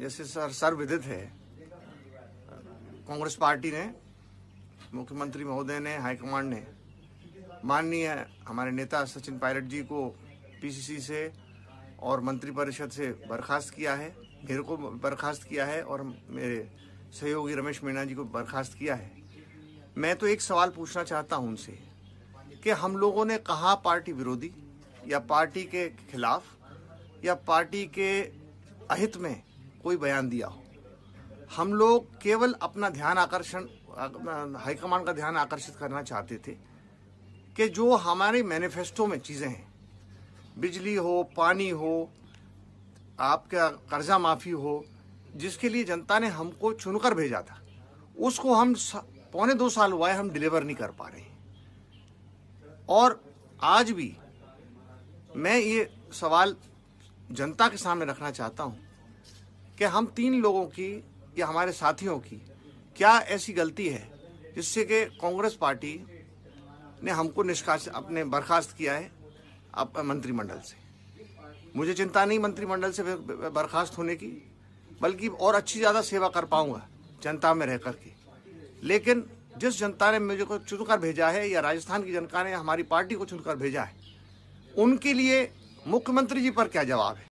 जैसे सर सर्वविदित है कांग्रेस पार्टी ने मुख्यमंत्री महोदय ने हाईकमांड ने माननीय हमारे नेता सचिन पायलट जी को पीसीसी से और मंत्रिपरिषद से बर्खास्त किया है मेरे को बर्खास्त किया है और मेरे सहयोगी रमेश मीणा जी को बर्खास्त किया है मैं तो एक सवाल पूछना चाहता हूं उनसे कि हम लोगों ने कहा पार्टी विरोधी या पार्टी के खिलाफ या पार्टी के अहित में कोई बयान दिया हो हम लोग केवल अपना ध्यान आकर्षण हाईकमान का ध्यान आकर्षित करना चाहते थे कि जो हमारे मैनिफेस्टो में चीज़ें हैं बिजली हो पानी हो आपका कर्जा माफ़ी हो जिसके लिए जनता ने हमको चुनकर भेजा था उसको हम पौने दो साल हुआ है हम डिलीवर नहीं कर पा रहे और आज भी मैं ये सवाल जनता के सामने रखना चाहता हूँ कि हम तीन लोगों की या हमारे साथियों की क्या ऐसी गलती है जिससे कि कांग्रेस पार्टी ने हमको निष्कास अपने बर्खास्त किया है अब मंत्रिमंडल से मुझे चिंता नहीं मंत्रिमंडल से बर्खास्त होने की बल्कि और अच्छी ज़्यादा सेवा कर पाऊंगा जनता में रह करके लेकिन जिस जनता ने मुझे को चुनकर भेजा है या राजस्थान की जनता ने हमारी पार्टी को चुनकर भेजा है उनके लिए मुख्यमंत्री जी पर क्या जवाब है